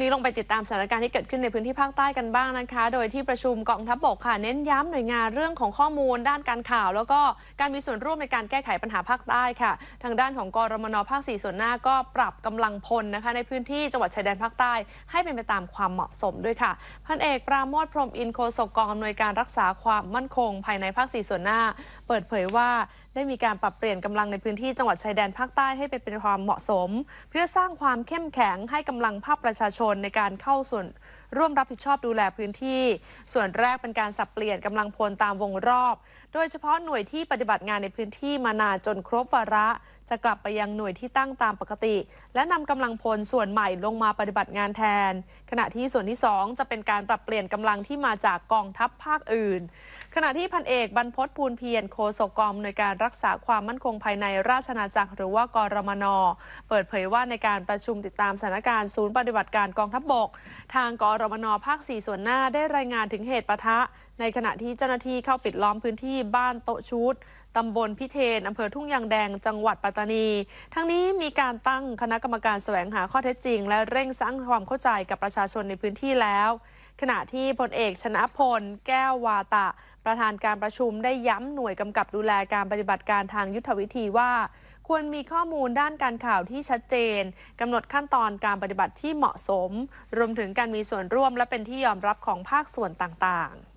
นี้ลงไปติดตามสถานการณ์ที่เกิดขึ้นในพื้นที่ภาคใต้กันบ้างนะคะ โดยที่ประชุมกองทัพบบกค่ะ เน้นย้ำหน่วยงานเรื่องของข้อมูล ด้านการข่าว แล้วก็การมีส่วนร่วมในการแก้ไขปัญหาภาคใต้ค่ะ ทางด้านของกรมนภาค4ส่วนหน้าก็ปรับกำลังพลนะคะในพื้นที่จังหวัดชายแดนภาคใต้ ให้เป็นไปตามความเหมาะสมด้วยค่ะพันเอกปราโมทพรมอินโคศกกองอำนวยการรักษาความมั่นคงภายในภาค4ส่วนหน้า เปิดเผยว่าได้มีการปรับเปลี่ยนกำลังในพื้นที่จังหวัดชายแดนภาคใต้ให้เป็นความเหมาะสม เพื่อสร้างความเข้มแข็งให้กำลังภาคประชาชนนในการเข้าส่วนร่วมรับผิดชอบดูแลพื้นที่ ส่วนแรกเป็นการสับเปลี่ยนกำลังพลตามวงรอบ โดยเฉพาะหน่วยที่ปฏิบัติงาน ในพื้นที่มานานจนครบวาระจะกลับไปยังหน่วยที่ตั้งตามปกติ และนำกำลังพลส่วนใหม่ลงมาปฏิบัติงานแทน ขณะที่ส่วนที่ 2จะเป็นการปรับเปลี่ยนกำลังที่มาจากกองทัพภาคอื่นขณะที่พันเอกบรรพศภูลเพียรโคศกกองหนนวยการรักษาความมั่นคงภายในราชนาจักรหรือว่ากรมนเปิดเผยว่าในการประชุมติดตามสถานการณ์ศูนย์ปฏิบัติการกองทัพบก ทางกรมนภาค 4 ส่วนหน้าได้รายงานถึงเหตุปะทะในขณะที่เจ้าหน้าที่เข้าปิดล้อมพื้นที่บ้านโตชุดตำบลพิเทนอำเภอทุ่งยางแดงจังหวัดปัตตานี ทั้งนี้มีการตั้งคณะกรรมการแสวงหาข้อเท็จจริง และเร่งสร้างความเข้าใจกับประชาชนในพื้นที่แล้ว ขณะที่พลเอก ชนะพล แก้ว วาตะ ประธานการประชุมได้ย้ำหน่วยกำกับดูแลการปฏิบัติการทางยุทธวิธีว่า ควรมีข้อมูลด้านการข่าวที่ชัดเจนกำหนดขั้นตอนการปฏิบัติที่เหมาะสม รวมถึงการมีส่วนร่วม และเป็นที่ยอมรับของภาคส่วนต่างๆ